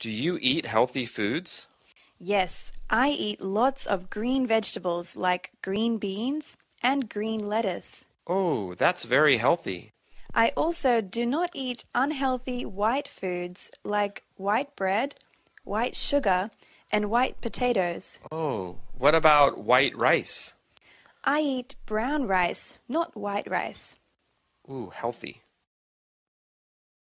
Do you eat healthy foods? Yes, I eat lots of green vegetables like green beans and green lettuce. Oh, that's very healthy. I also do not eat unhealthy white foods like white bread, white sugar, and white potatoes. Oh, what about white rice? I eat brown rice, not white rice. Ooh, healthy.